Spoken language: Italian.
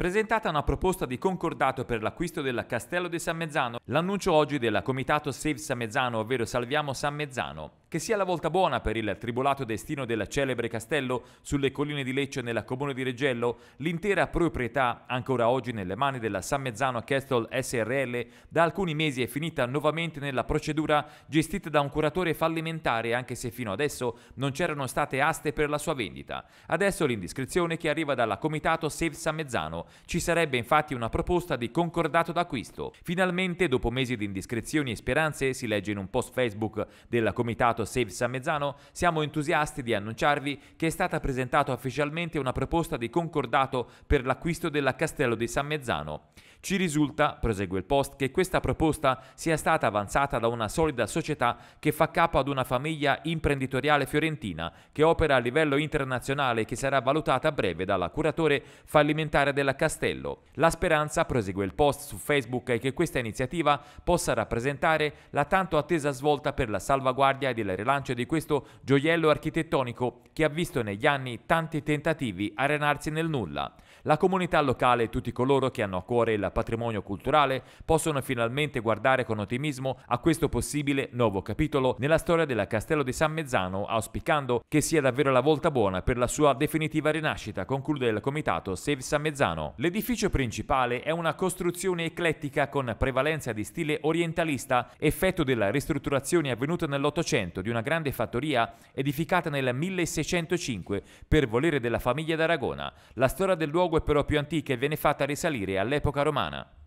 Presentata una proposta di concordato per l'acquisto del Castello di San Mezzano, l'annuncio oggi del Comitato Save San Mezzano, ovvero Salviamo San Mezzano, che sia la volta buona per il tribolato destino del celebre castello sulle colline di Lecce nella comune di Reggello, l'intera proprietà, ancora oggi nelle mani della San Mezzano Castle SRL, da alcuni mesi è finita nuovamente nella procedura gestita da un curatore fallimentare, anche se fino adesso non c'erano state aste per la sua vendita. Adesso l'indiscrezione che arriva dalla Comitato Save San Mezzano, ci sarebbe infatti una proposta di concordato d'acquisto. Finalmente, dopo mesi di indiscrezioni e speranze, si legge in un post Facebook del comitato Save San Mezzano, siamo entusiasti di annunciarvi che è stata presentata ufficialmente una proposta di concordato per l'acquisto della Castello di San Mezzano. Ci risulta, prosegue il post, che questa proposta sia stata avanzata da una solida società che fa capo ad una famiglia imprenditoriale fiorentina che opera a livello internazionale e che sarà valutata a breve dalla curatore fallimentare della Castello. La speranza, prosegue il post su Facebook, è che questa iniziativa possa rappresentare la tanto attesa svolta per la salvaguardia e il rilancio di questo gioiello architettonico che ha visto negli anni tanti tentativi arenarsi nel nulla. La comunità locale e tutti coloro che hanno a cuore la a patrimonio culturale possono finalmente guardare con ottimismo a questo possibile nuovo capitolo nella storia del Castello di San Mezzano, auspicando che sia davvero la volta buona per la sua definitiva rinascita, conclude il comitato Save San Mezzano. L'edificio principale è una costruzione eclettica con prevalenza di stile orientalista, effetto della ristrutturazione avvenuta nell'Ottocento di una grande fattoria edificata nel 1605 per volere della famiglia d'Aragona. La storia del luogo è però più antica e viene fatta risalire all'epoca romana settimana.